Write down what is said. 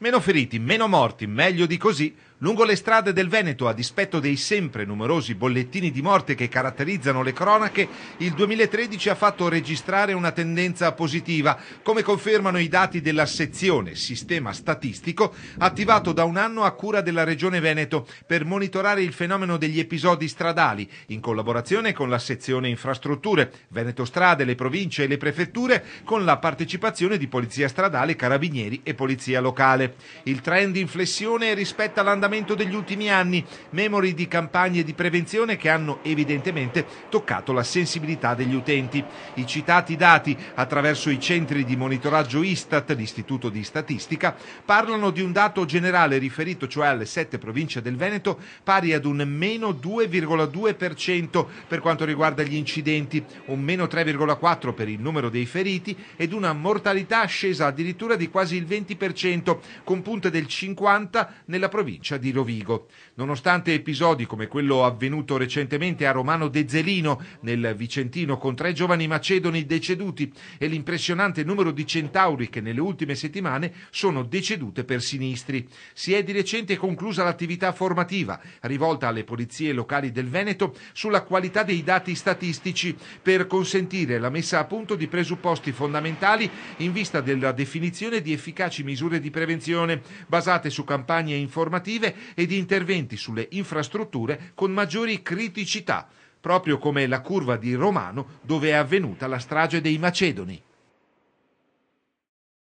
Meno feriti, meno morti, meglio di così. Lungo le strade del Veneto, a dispetto dei sempre numerosi bollettini di morte che caratterizzano le cronache, il 2013 ha fatto registrare una tendenza positiva, come confermano i dati della sezione Sistema Statistico, attivato da un anno a cura della Regione Veneto per monitorare il fenomeno degli episodi stradali, in collaborazione con la sezione Infrastrutture, Veneto Strade, le province e le prefetture, con la partecipazione di Polizia Stradale, Carabinieri e Polizia Locale. Il trend in flessione rispetta l'andamento degli ultimi anni, memori di campagne di prevenzione che hanno evidentemente toccato la sensibilità degli utenti. I citati dati, attraverso i centri di monitoraggio Istat, l'Istituto di Statistica, parlano di un dato generale riferito cioè alle sette province del Veneto pari ad un meno 2,2% per quanto riguarda gli incidenti, un meno 3,4% per il numero dei feriti ed una mortalità scesa addirittura di quasi il 20% con punte del 50 nella provincia di Rovigo. Nonostante episodi come quello avvenuto recentemente a Romano De Zelino nel Vicentino con tre giovani macedoni deceduti e l'impressionante numero di centauri che nelle ultime settimane sono decedute per sinistri, si è di recente conclusa l'attività formativa rivolta alle polizie locali del Veneto sulla qualità dei dati statistici per consentire la messa a punto di presupposti fondamentali in vista della definizione di efficaci misure di prevenzione transizione, basate su campagne informative ed interventi sulle infrastrutture con maggiori criticità, proprio come la curva di Romano dove è avvenuta la strage dei Macedoni.